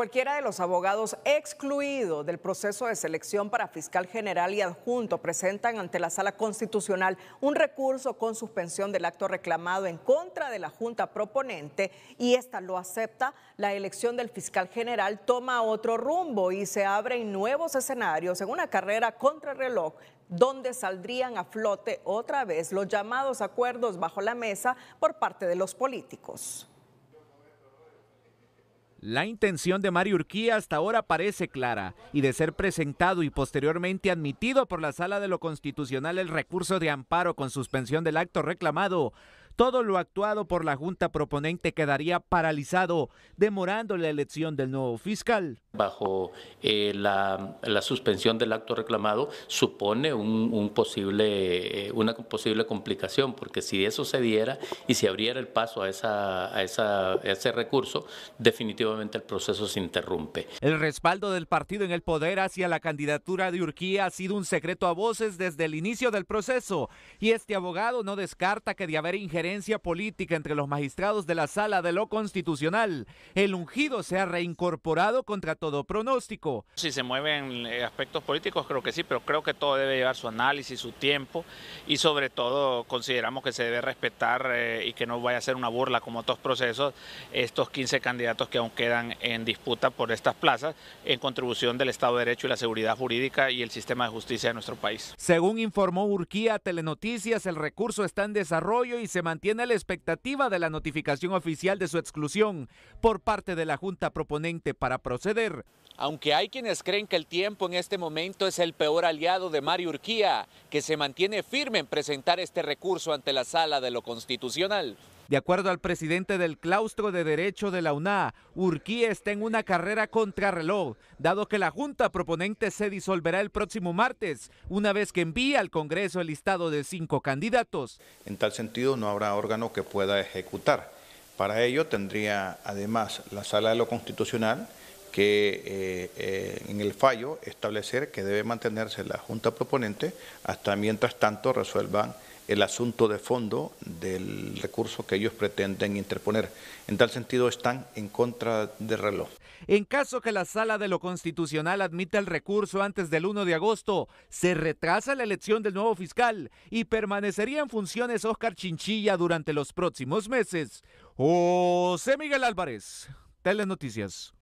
Cualquiera de los abogados excluidos del proceso de selección para fiscal general y adjunto presentan ante la Sala Constitucional un recurso con suspensión del acto reclamado en contra de la Junta proponente y esta lo acepta. La elección del fiscal general toma otro rumbo y se abren nuevos escenarios en una carrera contrarreloj donde saldrían a flote otra vez los llamados acuerdos bajo la mesa por parte de los políticos. La intención de Mario Urquía hasta ahora parece clara y de ser presentado y posteriormente admitido por la Sala de lo Constitucional el recurso de amparo con suspensión del acto reclamado, todo lo actuado por la Junta proponente quedaría paralizado, demorando la elección del nuevo fiscal. Bajo eh, la, suspensión del acto reclamado supone un, posible, eh, una posible complicación, porque si eso se diera y se abriera el paso a, esa, a, ese recurso, definitivamente el proceso se interrumpe. El respaldo del partido en el poder hacia la candidatura de Urquía ha sido un secreto a voces desde el inicio del proceso, y este abogado no descarta que de haber injerencia política entre los magistrados de la Sala de lo Constitucional. El ungido se ha reincorporado contra todo pronóstico. Si se mueven eh, aspectos políticos, creo que sí, pero creo que todo debe llevar su análisis, su tiempo y sobre todo consideramos que se debe respetar eh, y que no vaya a ser una burla como otros procesos estos 15 candidatos que aún quedan en disputa por estas plazas en contribución del Estado de Derecho y la seguridad jurídica y el sistema de justicia de nuestro país. Según informó Urquía Telenoticias, el recurso está en desarrollo y se mantiene mantiene la expectativa de la notificación oficial de su exclusión por parte de la Junta proponente para proceder. Aunque hay quienes creen que el tiempo en este momento es el peor aliado de Mario Urquía, que se mantiene firme en presentar este recurso ante la sala de lo constitucional. De acuerdo al presidente del claustro de Derecho de la UNA, Urquía está en una carrera contrarreloj, dado que la Junta proponente se disolverá el próximo martes, una vez que envíe al Congreso el listado de cinco candidatos. En tal sentido, no habrá órgano que pueda ejecutar. Para ello tendría además la Sala de lo Constitucional que eh, eh, en el fallo establecer que debe mantenerse la Junta proponente hasta mientras tanto resuelvan el asunto de fondo del recurso que ellos pretenden interponer. En tal sentido, están en contra de reloj. En caso que la sala de lo constitucional admita el recurso antes del 1 de agosto, se retrasa la elección del nuevo fiscal y permanecería en funciones Oscar Chinchilla durante los próximos meses. José Miguel Álvarez, Telenoticias.